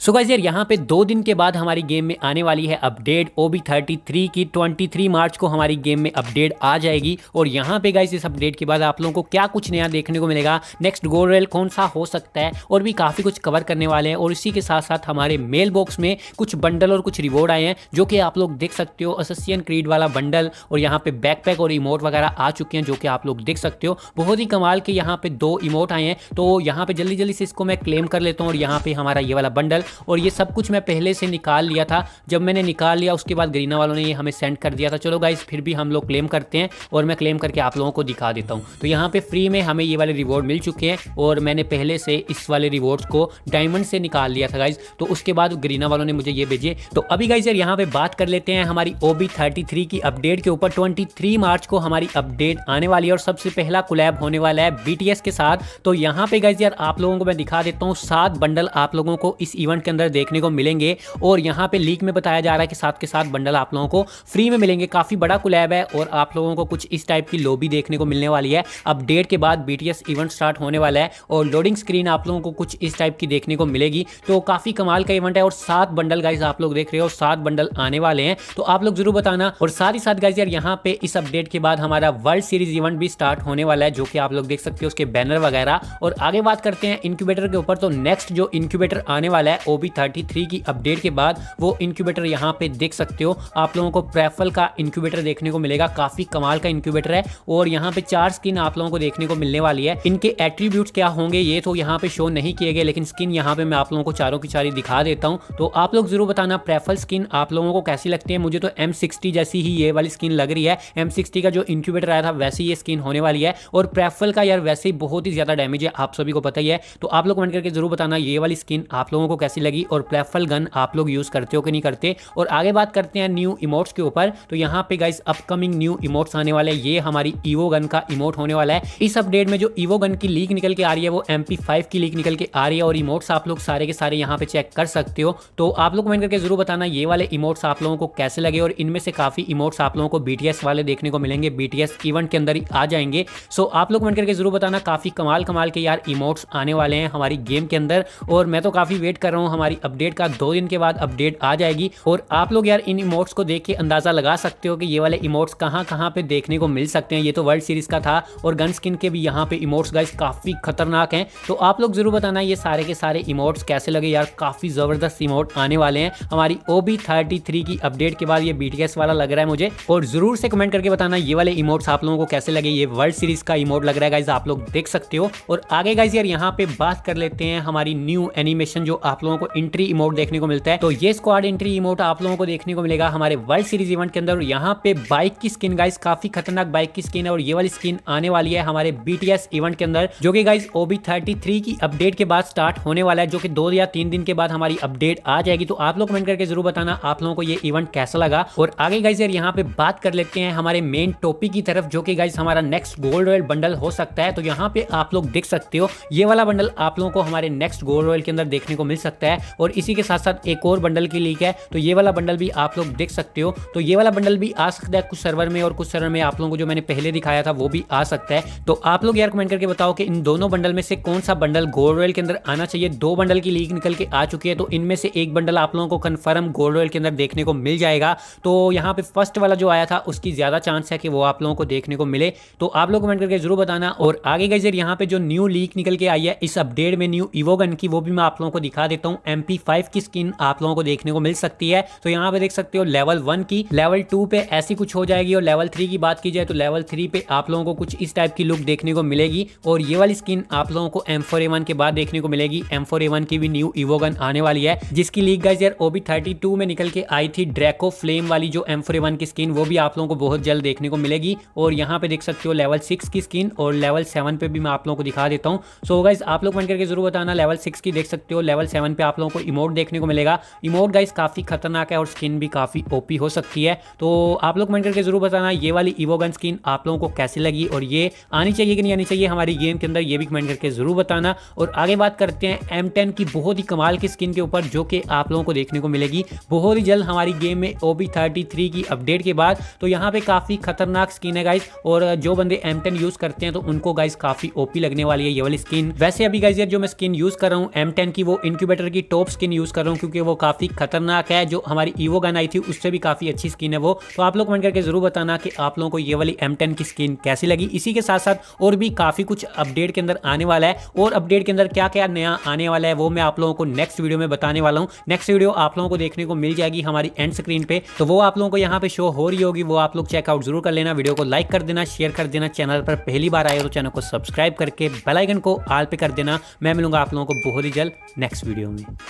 So guys यार यहाँ पे दो दिन के बाद हमारी गेम में आने वाली है update O B thirty three की ट्वेंटी थ्री मार्च को हमारी गेम में अपडेट आ जाएगी और यहाँ पे गाइज इस अपडेट के बाद आप लोगों को क्या कुछ नया देखने को मिलेगा नेक्स्ट गोल रेल कौन सा हो सकता है और भी काफ़ी कुछ कवर करने वाले हैं और इसी के साथ साथ हमारे मेल बॉक्स में कुछ बंडल और कुछ रिवॉर्ड आए हैं जो कि आप लोग देख सकते हो अससियन क्रीड वाला बंडल और यहाँ पे बैकपैक और इमोट वगैरह आ चुके हैं जो कि आप लोग देख सकते हो बहुत ही कमाल के यहाँ पे दो इमोट आए हैं तो यहाँ पे जल्दी जल्दी से इसको मैं क्लेम कर लेता हूँ और यहाँ पे हमारा ये वाला बंडल और ये सब कुछ मैं पहले से निकाल लिया था जब मैंने निकाल लिया उसके बाद गरीना वालों ने ये हमें सेंड कर दिया था चलो गाइस फिर भी हम लोग क्लेम करते हैं और मैं क्लेम करके आप लोगों को दिखा देता हूँ तो यहाँ पे फ्री में हमें ये वाले रिवॉर्ड मिल चुके हैं और मैंने पहले से इस वाले रिवॉर्ड को डायमंड से निकाल लिया था गाइज तो उसके बाद गरीना वालों ने मुझे ये भेजे तो अभी गाइज यार यहाँ पे बात कर लेते हैं हमारी ओ बी की अपडेट के ऊपर ट्वेंटी मार्च को हमारी अपडेट आने वाली है और सबसे पहला कुलैब होने वाला है बी के साथ तो यहाँ पे गाइज यार आप लोगों को मैं दिखा देता हूँ सात बंडल आप लोगों को इस इवेंट रेस्टोरेंट के अंदर देखने को मिलेंगे और यहाँ पे लीक में बताया जा रहा है कि साथ के साथ बंडल आप लोगों को फ्री में मिलेंगे काफ़ी बड़ा कुलैब है और आप लोगों को कुछ इस टाइप की लोबी देखने को मिलने वाली है अपडेट के बाद बी इवेंट स्टार्ट होने वाला है और लोडिंग स्क्रीन आप लोगों को कुछ इस टाइप की देखने को मिलेगी तो काफ़ी कमाल का इवेंट है और सात बंडल गाइज आप लोग देख रहे हो सात बंडल आने वाले हैं तो आप लोग जरूर बताना और साथ ही साथ गाइज यार यहाँ पे इस अपडेट के बाद हमारा वर्ल्ड सीरीज इवेंट भी स्टार्ट होने वाला है जो कि आप लोग देख सकते हो उसके बैनर वगैरह और आगे बात करते हैं इंक्यूबेटर के ऊपर तो नेक्स्ट जो इंक्यूबेटर आने वाला है ओ की अपडेट के बाद वो इंक्यूबेटर यहाँ पे देख सकते हो आप लोगों को प्रेफल का इंक्यूबेटर देखने को मिलेगा काफ़ी कमाल का इंक्यूबेटर है और यहाँ पे चार स्किन आप लोगों को देखने को मिलने वाली है इनके एट्रीब्यूट क्या होंगे ये तो यहाँ पे शो नहीं किए गए लेकिन स्किन यहाँ पे मैं आप लोगों को चारों की चारी दिखा देता हूँ तो आप लोग जरूर बताना प्रेफल स्किन आप लोगों को कैसी लगती है मुझे तो एम जैसी ही ये वाली स्किन लग रही है एम का जो इंक्यूबेटर आया था वैसी ये स्किन होने वाली है और प्रेफल का यार वैसे ही बहुत ही ज़्यादा डैमेज है आप सभी को पता ही है तो आप लोग कमेंट करके जरूर बताना ये वाली स्किन आप लोगों को कैसी कैसी लगी और प्लेफल गन आप लोग यूज़ करते हो कि नहीं करते और आगे बात करते हैं न्यू इमोट्स के ऊपर तो यहाँ पे गाइज अपकमिंग न्यू इमोट्स आने वाले ये हमारी ईवो गन का इमोट होने वाला है इस अपडेट में जो ईवो गन की लीक निकल के आ रही है वो एम की लीक निकल के आ रही है और इमोट्स आप लोग सारे के सारे यहाँ पे चेक कर सकते हो तो आप लोग कमेंट करके जरूर बताना ये वाले इमोट्स आप लोगों को कैसे लगे और इनमें से काफ़ी इमोट्स आप लोगों को बीटीएस वाले देखने को मिलेंगे बीटीएस इवेंट के अंदर ही आ जाएंगे सो आप लोग कमेंट करके जरूर बताना काफ़ी कमाल कमाल के यार इमोट्स आने वाले हैं हमारी गेम के अंदर और मैं तो काफ़ी वेट कर रहा हूँ हूँ हमारी अपडेट का दो दिन के बाद अपडेट आ जाएगी और आप लोग यार इन इमोट्स को देख के अंदाजा लगा सकते हो कि ये वाले इमोट्स कहाँ कहाँ पे देखने को मिल सकते हैं ये तो वर्ल्ड सीरीज का था और गन स्किन के भी यहाँ पे इमोट्स गाइज काफी खतरनाक है तो आप लोग जरूर बताना ये सारे के सारे इमोट्स कैसे लगे यार काफी जबरदस्त इमोट आने वाले हैं हमारी ओ बी की अपडेट के बाद ये बीटीएस वाला लग रहा है मुझे और जरूर से कमेंट करके बताना ये वाले इमोट्स आप लोगों को कैसे लगे ये वर्ल्ड सीरीज का इमोट लग रहा है गाइज आप लोग देख सकते हो और आगे गाइज यार यहाँ पे बात कर लेते हैं हमारी न्यू एनिमेशन जो आप लोगों लोगों को एंट्री इमोट देखने को मिलता है तो ये स्क्वाड एंट्री इमोट आप लोगों को देखने को मिलेगा हमारे वर्ल्ड सीरीज इवेंट के अंदर यहाँ पे बाइक की स्किन गाइस काफी खतरनाक बाइक की स्किन है और ये वाली स्किन आने वाली है हमारे बीटीएस इवेंट के अंदर जो कि गाइस ओबी थर्टी की अपडेट के बाद स्टार्ट होने वाला है जो की दो या तीन दिन के बाद हमारी अपडेट आ जाएगी तो आप लोग कमेंट करके जरूर बताना आप लोगों को ये इवेंट कैसा लगा और आगे गाइज यार यहाँ पे बात कर लेते हैं हमारे मेन टॉपिक की तरफ जो कि गाइज हमारा नेक्स्ट गोल्ड रॉयल बंडल हो सकता है तो यहाँ पे आप लोग देख सकते हो ये वाला बंडल आप लोगों को हमारे नेक्स्ट गोल्ड रॉयल के अंदर देखने को मिल सकता है है और इसी के साथ साथ एक और बंडल की लीक है तो ये वाला बंडल भी आप लोग देख सकते हो तो ये वाला बंडल भी आ सकता है कुछ सर्वर में और कुछ सर्वर में आप लोगों को जो मैंने पहले दिखाया था वो भी आ सकता है तो आप लोग यार कमेंट करके बताओ कि इन दोनों बंडल में से कौन सा बंडल गोल्ड रॉयल के अंदर आना चाहिए दो बंडल की लीक निकल के आ चुकी है तो इनमें से एक बंडल आप लोगों को कन्फर्म गोल्ड रॉयल के अंदर देखने को मिल जाएगा तो यहाँ पे फर्स्ट वाला जो आया था उसकी ज़्यादा चांस है कि वो आप लोगों को देखने को मिले तो आप लोग कमेंट करके ज़रूर बताना और आगे गई यहाँ पे जो न्यू लीक निकल के आई है इस अपडेट में न्यू इवोगन की वो भी मैं आप लोगों को दिखा देता हूँ एम की स्किन आप लोगों को देखने को मिल सकती है तो यहाँ पे देख सकते हो लेवल वन की लेवल टू पे ऐसी कुछ हो जाएगी और लेवल थ्री की बात की जाए तो लेवल थ्री पे आप लोगों को कुछ इस टाइप की लुक देखने को मिलेगी और ये वाली स्किन आप लोगों को एम के बाद देखने को मिलेगी एम की भी न्यू इवोगन आने वाली है जिसकी लीग गाइज यार ओबी थर्टी में निकल के आई थी ड्रेको फ्लेम वाली जो एम की स्किन वो भी आप लोगों को बहुत जल्द देखने को मिलेगी और यहाँ पे देख सकते हो लेवल सिक्स की स्किन और लेवल सेवन पे भी मैं आप लोगों को दिखा देता हूँ सो गाइज आप लोग मन करके जरूर बताना लेवल सिक्स की देख सकते हो लेवल सेवन पे आप लोगों को इमोट देखने को मिलेगा इमोट गाइस काफ़ी खतरनाक है और स्किन भी काफ़ी ओपी हो सकती है तो आप लोग कमेंट करके ज़रूर बताना ये वाली इवोगन स्किन आप लोगों को कैसी लगी और ये आनी चाहिए कि नहीं आनी चाहिए हमारी गेम के अंदर ये भी कमेंट करके ज़रूर बताना और आगे बात करते हैं एम की बहुत ही कमाल की स्किन के ऊपर जो कि आप लोगों को देखने को मिलेगी बहुत ही जल्द हमारी गेम में ओ की अपडेट के बाद तो यहाँ पे काफ़ी खतरनाक स्किन है गाइस और जो बंदे एम यूज़ करते हैं तो उनको गाइस काफ़ी ओपी लगने वाली है ये वाली स्किन वैसे अभी गाइज जो मैं स्किन यूज़ कर रहा हूँ एम की वो इनक्यूबेटर कलर की टॉप स्किन यूज़ कर रहा हूँ क्योंकि वो काफ़ी खतरनाक है जो हमारी ईवो गन आई थी उससे भी काफ़ी अच्छी स्किन है वो तो आप लोग कमेंट करके ज़रूर बताना कि आप लोगों को ये वाली एम की स्किन कैसी लगी इसी के साथ साथ और भी काफ़ी कुछ अपडेट के अंदर आने वाला है और अपडेट के अंदर क्या क्या नया आने वाला है वो मैं आप लोगों को नेक्स्ट वीडियो में बताने वाला हूँ नेक्स्ट वीडियो आप लोगों को देखने को मिल जाएगी हमारी एंड स्क्रीन पे तो वो आप लोगों को यहाँ पे शो हो रही होगी वो आप लोग चेकआउट जरूर कर लेना वीडियो को लाइक कर देना शेयर कर देना चैनल पर पहली बार आए तो चैनल को सब्सक्राइब करके बेलाइकन को आल पे कर देना मैं मिलूंगा आप लोगों को बहुत ही जल्द नेक्स्ट वीडियो में Bye.